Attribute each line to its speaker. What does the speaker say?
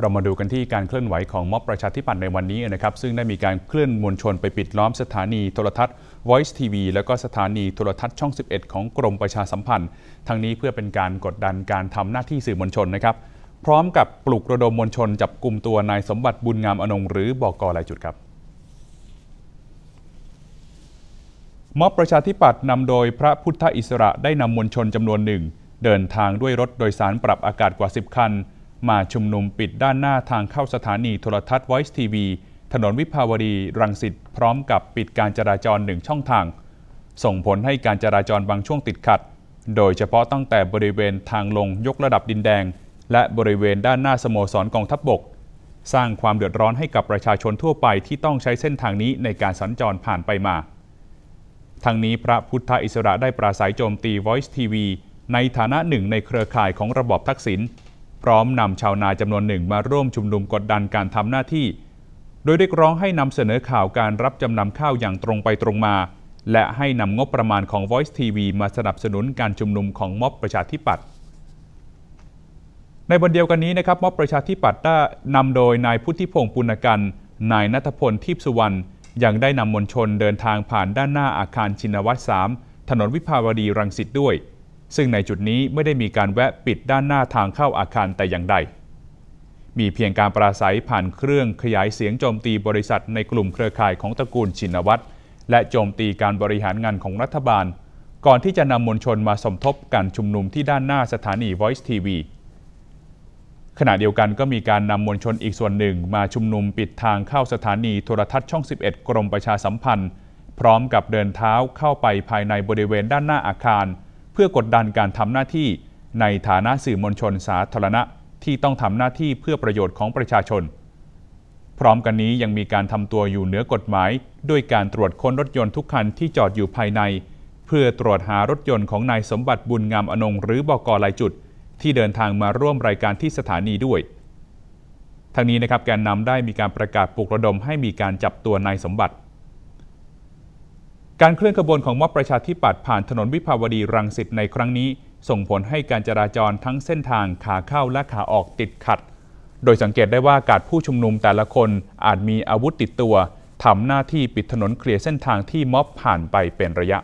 Speaker 1: เรามาดูกันที่การเคลื่อนไหวของม็อบประชาธิปัตย์ในวันนี้นะครับซึ่งได้มีการเคลื่อนมวลชนไปปิดล้อมสถานีโทรทัศน์ Voice TV และก็สถานีโทรทัศน์ช่อง 11 ของกรมประชาสัมพันธ์ ทั้งนี้เพื่อเป็นการกดดันการทำหน้าที่สื่อมวลชนนะครับ พร้อมกับปลุกระดมมวลชนจับกลุ่มตัวนายสมบัติบุญงามอนงหรือบอกกลายจุดครับม็อบประชาธิปัตย์นำโดยพระพุทธอิสระได้นำมวลชนจำนวนหนึ่งเดินทางด้วยรถโดยสารปรับอากาศกว่า 10 คันมาชุมนุมปิดด้านหน้าทางเข้าสถานีโทรทัศน์ Voice TV ถนนวิภาวดีรังสิตพร้อมกับปิดการจราจรหนึ่งช่องทาง ส่งผลให้การจราจรบางช่วงติดขัด โดยเฉพาะตั้งแต่บริเวณทางลงยกระดับดินแดง และบริเวณด้านหน้าสโมสรกองทัพบบก สร้างความเดือดร้อนให้กับประชาชนทั่วไปที่ต้องใช้เส้นทางนี้ในการสัญจรผ่านไปมาทางนี้พระพุทธอิสระได้ปราศัยโจมตี Voice TV ในฐานะหนึ่งในเครือข่ายของระบอบทักษิณพร้อมนำชาวนาจำนวนหนึ่งมาร่วมชุมนุมกดดันการทำหน้าที่ โดยเรียกร้องให้นำเสนอข่าวการรับจำนำข้าวอย่างตรงไปตรงมา และให้นำงบประมาณของ Voice TV มาสนับสนุนการชุมนุมของม็อบประชาธิปัตย์ ในวันเดียวกันนี้นะครับ ม็อบประชาธิปัตย์ได้นำโดยนายพุทธิพงศ์ปุณกันนายนัทพลทิพสุวรรณ ยังได้นำมวลชนเดินทางผ่านด้านหน้าอาคารชินวัตร3ถนนวิภาวดีรังสิตด้วยซึ่งในจุดนี้ไม่ได้มีการแวะปิดด้านหน้าทางเข้าอาคารแต่อย่างใด มีเพียงการปราศัยผ่านเครื่องขยายเสียงโจมตีบริษัทในกลุ่มเครือข่ายของตระกูลชินวัตรและโจมตีการบริหารงานของรัฐบาล ก่อนที่จะนำมวลชนมาสมทบกันชุมนุมที่ด้านหน้าสถานี Voice TV ขณะเดียวกันก็มีการนำมวลชนอีกส่วนหนึ่งมาชุมนุมปิดทางเข้าสถานีโทรทัศน์ช่อง11 กรมประชาสัมพันธ์ พร้อมกับเดินเท้าเข้าไปภายในบริเวณด้านหน้าอาคารพื่อกดดันการทำหน้าที่ในฐานะสื่อมวลชนสาธารณะ ที่ต้องทำหน้าที่เพื่อประโยชน์ของประชาชน พร้อมกันนี้ยังมีการทำตัวอยู่เหนือกฎหมายด้วยการตรวจค้นรถยนต์ทุกคันที่จอดอยู่ภายใน เพื่อตรวจหารถยนต์ของนายสมบัติบุญงามอนงหรือบอกอลายจุดที่เดินทางมาร่วมรายการที่สถานีด้วยทางนี้นะครับแกนนำได้มีการประกาศปลุกระดมให้มีการจับตัวนายสมบัติการเคลื่อนขบวนของม็อบประชาธิปัตย์ผ่านถนนวิภาวดีรังสิตในครั้งนี้ ส่งผลให้การจราจรทั้งเส้นทางขาเข้าและขาออกติดขัด โดยสังเกตได้ว่าการผู้ชุมนุมแต่ละคนอาจมีอาวุธติดตัวทำหน้าที่ปิดถนนเคลียร์เส้นทางที่ม็อบผ่านไปเป็นระยะ